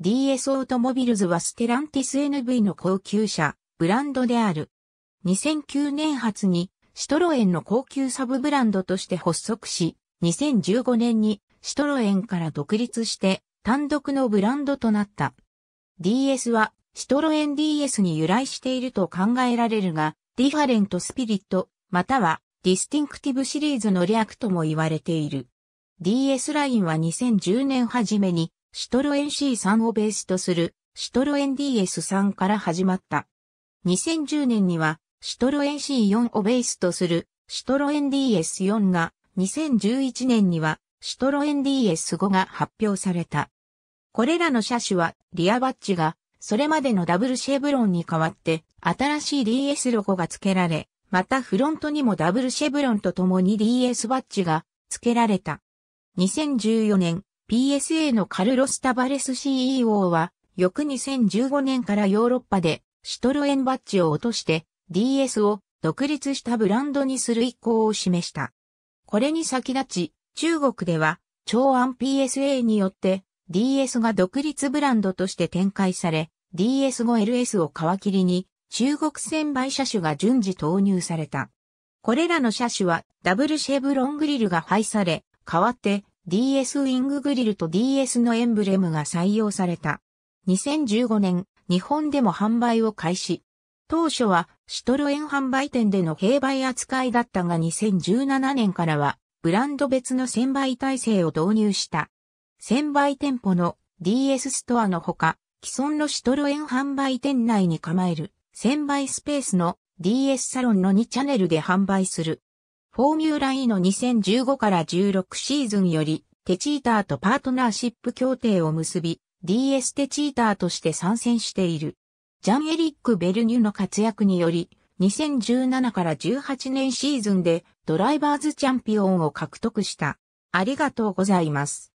DS オートモビルズはステランティス NV の高級車、ブランドである。2009年初にシトロエンの高級サブブランドとして発足し、2015年にシトロエンから独立して単独のブランドとなった。DS はシトロエン DS に由来していると考えられるが、ディファレントスピリット、またはディスティンクティブシリーズの略とも言われている。DS ラインは2010年初めにシトロエン C3 をベースとするシトロエン DS3 から始まった。2010年にはシトロエン C4 をベースとするシトロエン DS4 が2011年にはシトロエン DS5 が発表された。これらの車種はリアバッジがそれまでのダブルシェブロンに代わって新しい DS ロゴが付けられ、またフロントにもダブルシェブロンとともに DS バッジが付けられた。2014年、PSA のカルロス・タバレス CEO は、翌2015年からヨーロッパでシトロエンバッジを落として DS を独立したブランドにする意向を示した。これに先立ち、中国では長安 PSA によって DS が独立ブランドとして展開され、DS 後 LS を皮切りに中国専売車種が順次投入された。これらの車種はダブルシェブロングリルが廃され、代わって DS ウィンググリルと DS のエンブレムが採用された。2015年、日本でも販売を開始。当初はシトルエン販売店での併売扱いだったが2017年からはブランド別の専売体制を導入した。専売店舗の DS ストアのほか、既存のシトルエン販売店内に構える専売スペースの DS サロンの2チャンネルで販売する。フォーミュラ E の2015から16シーズンより、テチーターとパートナーシップ協定を結び、DS テチーターとして参戦している。ジャン・エリック・ベルニュの活躍により、2017から18年シーズンでドライバーズチャンピオンを獲得した。ありがとうございます。